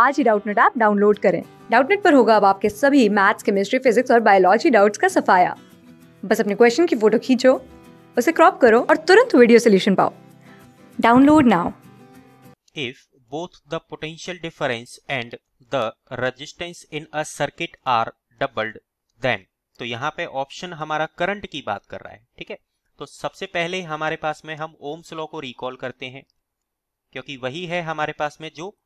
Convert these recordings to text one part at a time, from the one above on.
आज ही Doubtnut app download करें डाउटनेट पर होगा अब आपके सभी मैथ्स केमिस्ट्री फिजिक्स और बायोलॉजी डाउट्स का सफाया बस अपने क्वेश्चन की फोटो खींचो उसे क्रॉप करो और तुरंत वीडियो सोल्यूशन पाओ download now if both the potential difference and the resistance in a circuit are doubled then तो यहाँ पे ऑप्शन हमारा करंट की बात कर रहा है ठीक है तो सबसे पहले हमारे पास में हम ओम्स लॉ को रिकॉल करते हैं क्योंकि वही है हमारे पास में जो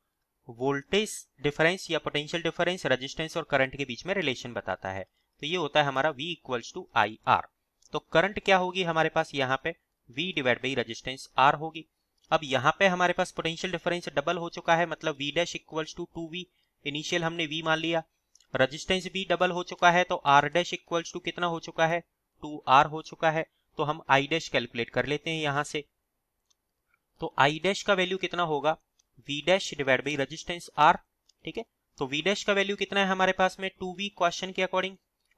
वोल्टेज डिफरेंस या पोटेंशियल डिफरेंस रेजिस्टेंस और करंट के बीच में रिलेशन बताता है तो ये होता है हमारा V equals to I R तो करंट क्या होगी हमारे पास यहाँ पे V divide by resistance R होगी अब यहाँ पे हमारे पास पोटेंशियल डिफरेंस डबल हो चुका है मतलब V dash equals to two V initial हमने V मान लिया रेजिस्टेंस भी डबल हो चुका है तो आर डैश इक्वल्स टू कितना हो चुका है टू आर हो चुका है तो हम आई डैश कैलकुलेट कर लेते हैं यहाँ से तो आई डैश का वैल्यू कितना होगा V dash divide by resistance R ठीक है तो वी डैश का वैल्यू कितना है हमारे पास में टू वी क्वेश्चन के अकॉर्डिंग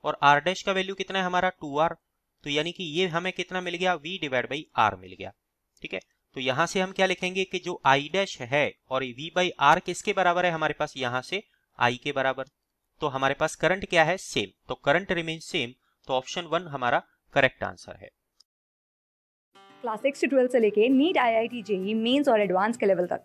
और आर डैश का वैल्यू कितना है हमारा टू आर तो यानी कि ये हमें कितना मिल गया वी डिवाइड बाई आर मिल गया ठीक है तो यहां से हम क्या लिखेंगे कि जो आई डैश है और वी बाई आर किसके बराबर है हमारे पास यहां से आई के बराबर तो हमारे पास करंट क्या है सेम तो करंट रिमेन सेम तो ऑप्शन वन हमारा करेक्ट आंसर है क्लास सिक्स से से लेके NEET I I T JEE mains और एडवांस के लेवल तक